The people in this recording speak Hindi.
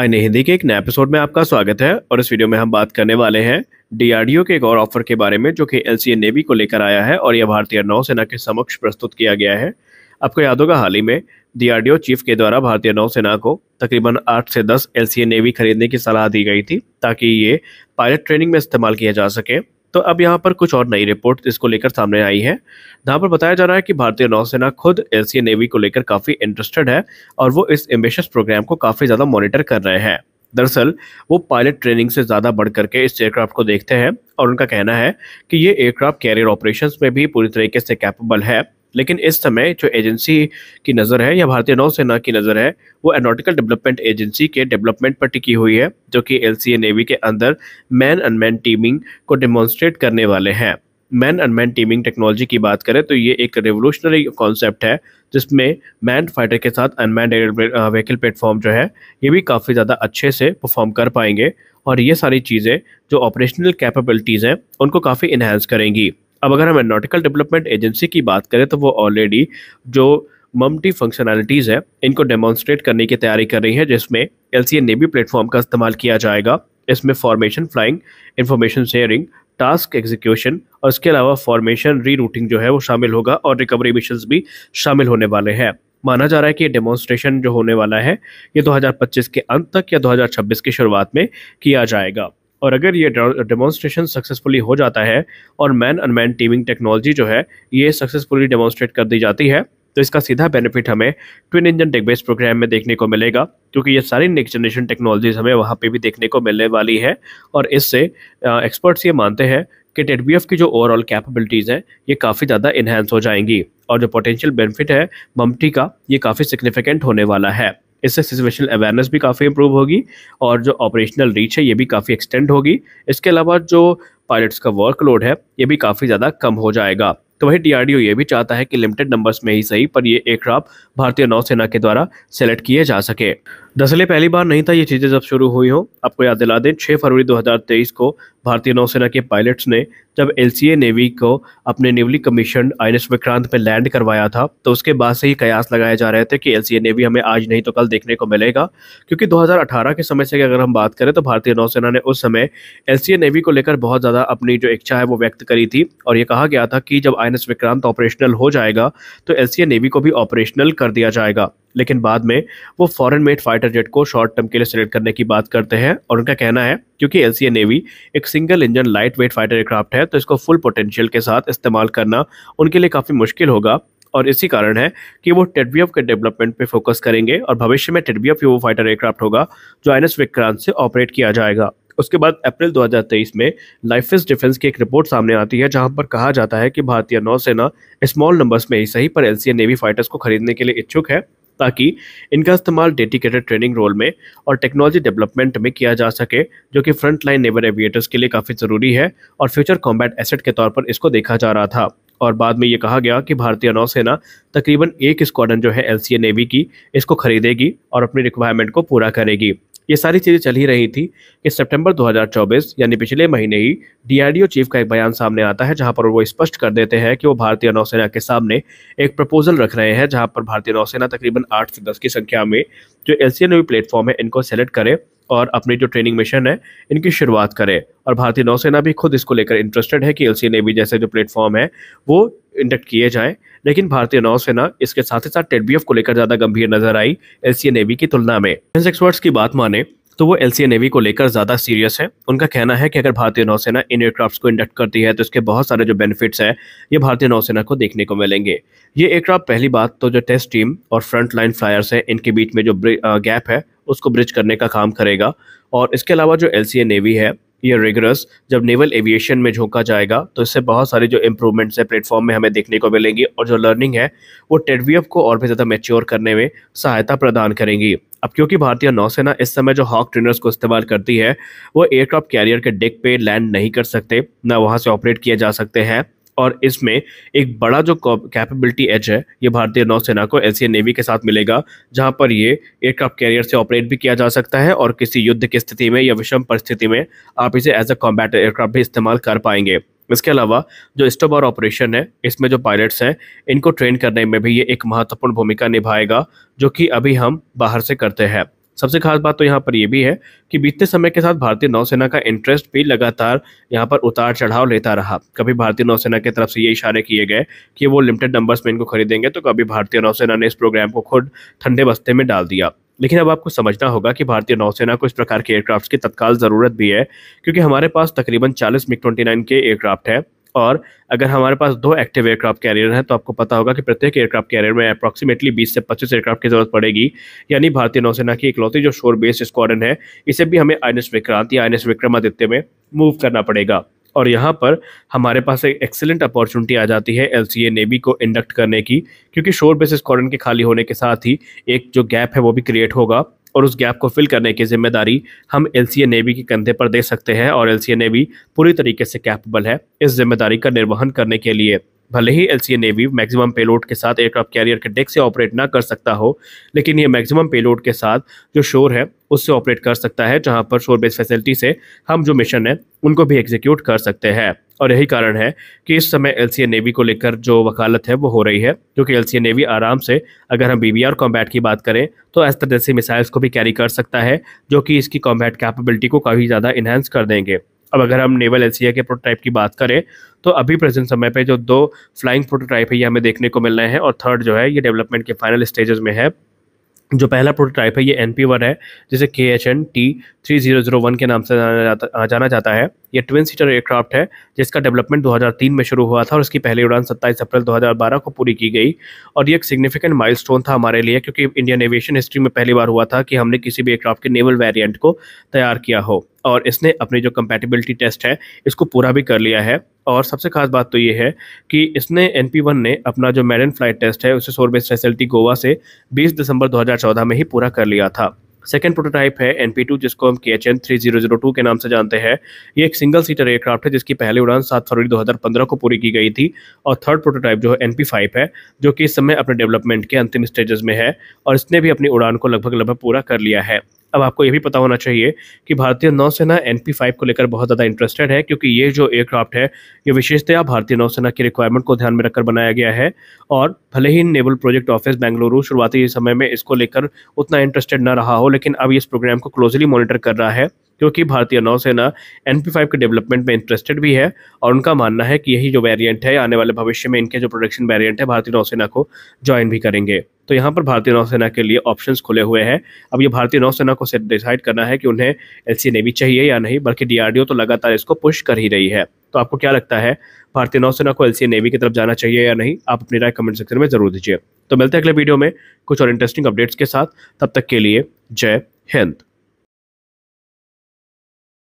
आईने हिंदी के एक नए एपिसोड में आपका स्वागत है और इस वीडियो में हम बात करने वाले हैं डीआरडीओ के एक और ऑफर के बारे में जो कि एल नेवी को लेकर आया है और यह भारतीय नौसेना के समक्ष प्रस्तुत किया गया है आपको याद होगा हाल ही में डीआरडीओ चीफ के द्वारा भारतीय नौसेना को तकरीबन आठ से दस एल नेवी खरीदने की सलाह दी गई थी ताकि ये पायलट ट्रेनिंग में इस्तेमाल किया जा सके तो अब यहाँ पर कुछ और नई रिपोर्ट इसको लेकर सामने आई है जहाँ पर बताया जा रहा है कि भारतीय नौसेना खुद एल नेवी को लेकर काफ़ी इंटरेस्टेड है और वो इस एम्बिशियस प्रोग्राम को काफ़ी ज़्यादा मॉनिटर कर रहे हैं दरअसल वो पायलट ट्रेनिंग से ज़्यादा बढ़ करके इस एयरक्राफ्ट को देखते हैं और उनका कहना है कि ये एयरक्राफ्ट कैरियर ऑपरेशंस में भी पूरी तरीके से कैपेबल है लेकिन इस समय जो एजेंसी की नज़र है या भारतीय नौसेना की नज़र है वो एनोटिकल डेवलपमेंट एजेंसी के डेवलपमेंट पर टिकी हुई है जो कि एल नेवी के अंदर मैन अनमैन टीमिंग को डेमोन्स्ट्रेट करने वाले हैं मैन अनमैन टीमिंग टेक्नोलॉजी की बात करें तो ये एक रेवोल्यूशनरी कॉन्सेप्ट है जिसमें मैन फाइटर के साथ अनमैन व्हीकल प्लेटफॉर्म जो है ये भी काफ़ी ज़्यादा अच्छे से परफॉर्म कर पाएंगे और ये सारी चीज़ें जो ऑपरेशनल कैपेबिलिटीज़ हैं उनको काफ़ी इन्हेंस करेंगी अब अगर हम एनोटिकल डेवलपमेंट एजेंसी की बात करें तो वो ऑलरेडी जो ममटी फंक्शनैलिटीज़ है इनको डेमोन्स्ट्रेट करने की तैयारी कर रही है जिसमें एल सी नेवी प्लेटफॉर्म का इस्तेमाल किया जाएगा इसमें formation flying information sharing task execution और इसके अलावा फॉर्मेशन री रूटिंग जो है वो शामिल होगा और रिकवरी मिशन भी शामिल होने वाले हैं माना जा रहा है कि ये डेमोन्स्ट्रेशन जो होने वाला है ये 2025 के अंत तक या 2026 की शुरुआत में किया जाएगा और अगर ये डेमोन्स्ट्रेशन सक्सेसफुली हो जाता है और मैन अनमैन टीमिंग टेक्नोलॉजी जो है ये सक्सेसफुली डेमोन्स्ट्रेट कर दी जाती है तो इसका सीधा बेनिफिट हमें twin engine deck based programme में देखने को मिलेगा क्योंकि ये सारी नेक्स्ट जनरेशन टेक्नोलॉजीज हमें वहाँ पे भी देखने को मिलने वाली है और इससे एक्सपर्ट्स ये मानते हैं कि टेट की जो ओवरऑल कैपेबिलिटीज़ हैं ये काफ़ी ज़्यादा इन्हेंस हो जाएंगी और जो पोटेंशियल बेनिफिट है ममटी का ये काफ़ी सिग्निफिकेंट होने वाला है इससे सिचुएशनल अवेयरनेस भी काफ़ी इंप्रूव होगी और जो ऑपरेशनल रीच है ये भी काफ़ी एक्सटेंड होगी इसके अलावा जो पायलट्स का वर्कलोड है ये भी काफ़ी ज़्यादा कम हो जाएगा तो वही डीआरडीओ ये भी चाहता है कि लिमिटेड नंबर्स में ही सही पर ये एयरक्राफ्ट भारतीय नौसेना के द्वारा सेलेक्ट किए जा सके दरअसल पहली बार नहीं था ये चीज़ें जब शुरू हुई हों आपको याद दिला दें छः फरवरी 2023 को भारतीय नौसेना के पायलट्स ने जब एल नेवी को अपने newly commission I N Vikrant पर लैंड करवाया था तो उसके बाद से ही कयास लगाए जा रहे थे कि एल नेवी हमें आज नहीं तो कल देखने को मिलेगा क्योंकि 2018 के समय से अगर हम बात करें तो भारतीय नौसेना ने उस समय एल नेवी को लेकर बहुत ज़्यादा अपनी जो इच्छा है वो व्यक्त करी थी और ये कहा गया था कि जब आई विक्रांत ऑपरेशनल हो जाएगा तो एल नेवी को भी ऑपरेशनल कर दिया जाएगा लेकिन बाद में वो फॉरेन मेड फाइटर जेट को शॉर्ट टर्म के लिए सेलेक्ट करने की बात करते हैं और उनका कहना है क्योंकि एल नेवी एक single engine light weight fighter aircraft है तो इसको फुल पोटेंशियल के साथ इस्तेमाल करना उनके लिए काफ़ी मुश्किल होगा और इसी कारण है कि वो टेडवीएफ के डेवलपमेंट पे फोकस करेंगे और भविष्य में टेडवीएफ वो फाइटर एयरक्राफ्ट होगा जो आई विक्रांत से ऑपरेट किया जाएगा उसके बाद अप्रैल 2023 में लाइफिस डिफेंस की एक रिपोर्ट सामने आती है जहां पर कहा जाता है कि भारतीय नौसेना स्मॉल नंबर्स में ही सही पर एल नेवी फाइटर्स को खरीदने के लिए इच्छुक है ताकि इनका इस्तेमाल डेडिकेटेड ट्रेनिंग रोल में और टेक्नोलॉजी डेवलपमेंट में किया जा सके जो कि फ्रंट लाइन नेवर एविएटर्स के लिए काफ़ी ज़रूरी है और फ्यूचर कॉम्बैट एसेट के तौर पर इसको देखा जा रहा था और बाद में ये कहा गया कि भारतीय नौसेना तकरीबन एक स्क्वाडन जो है एल नेवी की इसको खरीदेगी और अपनी रिक्वायरमेंट को पूरा करेगी ये सारी चीज़ें चल ही रही थी कि सितंबर 2024 यानी पिछले महीने ही डीआरडीओ चीफ का एक बयान सामने आता है जहां पर वो स्पष्ट कर देते हैं कि वो भारतीय नौसेना के सामने एक प्रपोजल रख रहे हैं जहां पर भारतीय नौसेना तकरीबन आठ से दस की संख्या में जो एल सी प्लेटफॉर्म है इनको सेलेक्ट करे और अपनी जो ट्रेनिंग मिशन है इनकी शुरुआत करें और भारतीय नौसेना भी खुद इसको लेकर इंटरेस्टेड है कि एल नेवी जैसे जो प्लेटफॉर्म है वो इंडक्ट किए जाएँ लेकिन भारतीय नौसेना इसके साथ ही साथ टेडबीएफ को लेकर ज़्यादा गंभीर नजर आई एल नेवी की तुलना में एक्सपर्ट्स की बात माने तो वो एल नेवी को लेकर ज़्यादा सीरियस है उनका कहना है कि अगर भारतीय नौसेना इन एयरक्राफ्ट को इंडक्ट करती है तो इसके बहुत सारे जो बेनिफिट्स हैं ये भारतीय नौसेना को देखने को मिलेंगे ये एयरक्राफ्ट पहली बात तो जो टेस्ट टीम और फ्रंट लाइन फ्लायर्स हैं इनके बीच में जो गैप है उसको ब्रिज करने का काम करेगा और इसके अलावा जो एल नेवी है ये रेगुलर्स जब नेवल एविएशन में झोंका जाएगा तो इससे बहुत सारे जो इम्प्रूवमेंट्स है प्लेटफॉर्म में हमें देखने को मिलेंगी और जो लर्निंग है वो टेडवीएफ e को और भी ज़्यादा मेच्योर करने में सहायता प्रदान करेंगी अब क्योंकि भारतीय नौसेना इस समय जो हॉक ट्रेनर्स को इस्तेमाल करती है वो एयरक्राफ्ट कैरियर के डेक पे लैंड नहीं कर सकते ना वहाँ से ऑपरेट किए जा सकते हैं और इसमें एक बड़ा जो कैपेबिलिटी एज है ये भारतीय नौसेना को एस नेवी के साथ मिलेगा जहाँ पर ये एयरक्राफ्ट कैरियर से ऑपरेट भी किया जा सकता है और किसी युद्ध की स्थिति में या विषम परिस्थिति में आप इसे एज अ कॉम्बैट एयरक्राफ्ट भी इस्तेमाल कर पाएंगे इसके अलावा जो स्टॉप और ऑपरेशन है इसमें जो पायलट्स हैं इनको ट्रेन करने में भी ये एक महत्वपूर्ण भूमिका निभाएगा जो कि अभी हम बाहर से करते हैं सबसे खास बात तो यहाँ पर यह भी है कि बीतते समय के साथ भारतीय नौसेना का इंटरेस्ट भी लगातार यहाँ पर उतार चढ़ाव लेता रहा कभी भारतीय नौसेना की तरफ से ये इशारे किए गए कि वो लिमिटेड नंबर्स में इनको खरीदेंगे तो कभी भारतीय नौसेना ने इस प्रोग्राम को खुद ठंडे बस्ते में डाल दिया लेकिन अब आपको समझना होगा कि भारतीय नौसेना को इस प्रकार के एयरक्राफ्ट की तत्काल ज़रूरत भी है क्योंकि हमारे पास तकरीबन चालीस मिग ट्वेंटी नाइन के एयरक्राफ्ट है और अगर हमारे पास दो एक्टिव एयरक्राफ्ट कैरियर हैं तो आपको पता होगा कि प्रत्येक एयरक्राफ्ट कैरियर में अप्रॉक्सीमेटली 20 से 25 एयरक्राफ्ट की जरूरत पड़ेगी यानी भारतीय नौसेना की इकलौती जो शोर बेस्ड स्क्वाडन है इसे भी हमें आई विक्रांत या आई विक्रमादित्य में मूव करना पड़ेगा और यहाँ पर हमारे पास एक एक्सेलेंट अपॉर्चुनिटी आ जाती है एल नेवी को इंडक्ट करने की क्योंकि शोर बेस स्क्वाडन के खाली होने के साथ ही एक जो गैप है वो भी क्रिएट होगा और उस गैप को फिल करने की जिम्मेदारी हम एल नेवी के कंधे पर दे सकते हैं और एल नेवी पूरी तरीके से कैपेबल है इस जिम्मेदारी का निर्वहन करने के लिए भले ही एल नेवी मैक्सिमम पेलोड के साथ एयरक्राफ्ट कैरियर के डेक से ऑपरेट ना कर सकता हो लेकिन ये मैक्सिमम पेलोड के साथ जो शोर है उससे ऑपरेट कर सकता है जहाँ पर शोर बेस फैसिलिटी से हम जो मिशन है उनको भी एग्जीक्यूट कर सकते हैं और यही कारण है कि इस समय एल नेवी को लेकर जो वकालत है वो हो रही है क्योंकि एल नेवी आराम से अगर हम बी वी आर कॉम्बैट की बात करें तो एस तरह से मिसाइल्स को भी कैरी कर सकता है जो कि इसकी कॉम्बैट कैपेबिलिटी को काफ़ी ज़्यादा इन्हेंस कर देंगे अब अगर हम नेवल एसिया के प्रोटोटाइप की बात करें तो अभी प्रेजेंट समय पे जो दो फ्लाइंग प्रोटोटाइप है ये हमें देखने को मिल रहे हैं और थर्ड जो है ये डेवलपमेंट के फाइनल स्टेजेस में है जो पहला प्रोटोटाइप है ये एन पी वन है जिसे के H N T three zero zero one के नाम से जाना जाता जाना जाता है ये ट्विन सीटर एयरक्राफ्ट है जिसका डेवलपमेंट 2003 में शुरू हुआ था और इसकी पहली उड़ान 27 अप्रैल 2012 को पूरी की गई और ये एक सिग्निफिकेंट माइलस्टोन था हमारे लिए क्योंकि इंडियन एविएशन हिस्ट्री में पहली बार हुआ था कि हमने किसी भी एयरक्राफ्ट के नेवल वेरियंट को तैयार किया हो और इसने अपनी जो कंपैटिबिलिटी टेस्ट है इसको पूरा भी कर लिया है और सबसे खास बात तो ये है कि इसने एन पी वन ने अपना जो मैरिन फ्लाइट टेस्ट है उसे सोर फैसिलिटी गोवा से 20 दिसंबर 2014 में ही पूरा कर लिया था सेकेंड प्रोटोटाइप है एन पी टू जिसको हम K H N three zero zero two के नाम से जानते हैं ये एक सिंगल सीटर एयरक्राफ्ट है जिसकी पहली उड़ान सात फरवरी दो हज़ार पंद्रह को पूरी की गई थी और थर्ड प्रोटोटाइप जो है एन पी फाइव है जो कि इस समय अपने डेवलपमेंट के अंतिम स्टेजेस में है और इसने भी अपनी उड़ान को लगभग लगभग पूरा कर लिया है अब आपको ये भी पता होना चाहिए कि भारतीय नौसेना एन को लेकर बहुत ज़्यादा इंटरेस्टेड है क्योंकि ये जो एयरक्राफ्ट है ये विशेषतया भारतीय नौसेना की रिक्वायरमेंट को ध्यान में रखकर बनाया गया है और भले ही नेवल प्रोजेक्ट ऑफिस बेंगलुरु शुरुआती समय में इसको लेकर उतना इंटरेस्टेड ना रहा हो लेकिन अब इस प्रोग्राम को क्लोजली मॉनिटर कर रहा है क्योंकि भारतीय नौसेना एन पी फाइव के डेवलपमेंट में इंटरेस्टेड भी है और उनका मानना है कि यही जो वेरिएंट है आने वाले भविष्य में इनके जो प्रोडक्शन वेरिएंट है भारतीय नौसेना को ज्वाइन भी करेंगे तो यहाँ पर भारतीय नौसेना के लिए ऑप्शन खुले हुए हैं अब ये भारतीय नौसेना को डिसाइड करना है कि उन्हें एल नेवी चाहिए या नहीं बल्कि डीआरडीओ तो लगातार इसको पुश कर ही रही है तो आपको क्या लगता है भारतीय नौसेना को एल नेवी की तरफ जाना चाहिए या नहीं आप अपनी राय कमेंट सेक्शन में जरूर दीजिए तो मिलते हैं अगले वीडियो में कुछ और इंटरेस्टिंग अपडेट्स के साथ तब तक के लिए जय हिंद